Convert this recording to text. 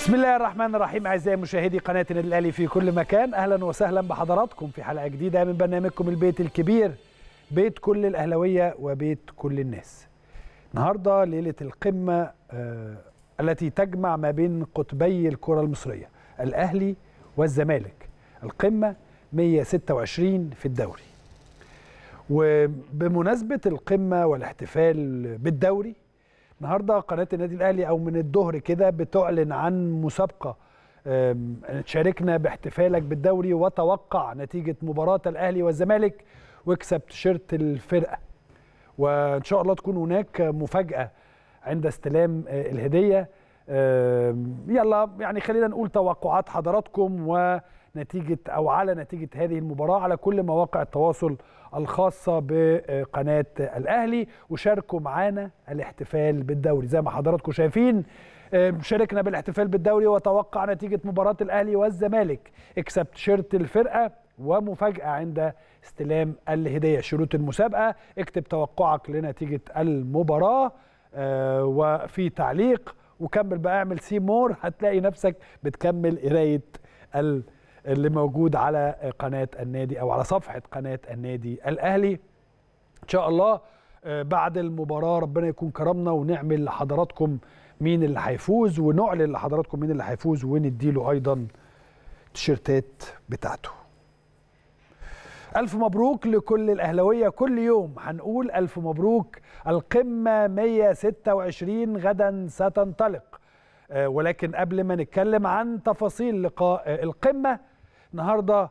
بسم الله الرحمن الرحيم اعزائي مشاهدي قناه النادي الاهلي في كل مكان اهلا وسهلا بحضراتكم في حلقه جديده من برنامجكم البيت الكبير بيت كل الاهلاويه وبيت كل الناس. النهارده ليله القمه آه التي تجمع ما بين قطبي الكره المصريه الاهلي والزمالك. القمه 126 في الدوري. وبمناسبه القمه والاحتفال بالدوري النهارده قناه النادي الاهلي او من الظهر كده بتعلن عن مسابقه تشاركنا باحتفالك بالدوري وتوقع نتيجه مباراه الاهلي والزمالك واكسب تيشيرت الفرقه وان شاء الله تكون هناك مفاجاه عند استلام آه، الهديه يلا يعني خلينا نقول توقعات حضراتكم و نتيجه او على نتيجه هذه المباراه على كل مواقع التواصل الخاصه بقناه الاهلي وشاركوا معانا الاحتفال بالدوري زي ما حضراتكم شايفين آه، شاركنا بالاحتفال بالدوري وتوقع نتيجه مباراه الاهلي والزمالك اكسب تيشيرت الفرقه ومفاجاه عند استلام الهديه شروط المسابقه اكتب توقعك لنتيجه المباراه آه، وفي تعليق وكمل بقى اعمل سي مور هتلاقي نفسك بتكمل قرايه اللي موجود على قناه النادي او على صفحه قناه النادي الاهلي ان شاء الله آه، بعد المباراه ربنا يكون كرمنا ونعمل لحضراتكم مين اللي هيفوز ونعلن لحضراتكم مين اللي هيفوز ونديله ايضا تيشيرتات بتاعته ألف مبروك لكل الأهلوية كل يوم هنقول ألف مبروك القمة 126 غدا ستنطلق آه، ولكن قبل ما نتكلم عن تفاصيل لقاء آه، القمة النهارده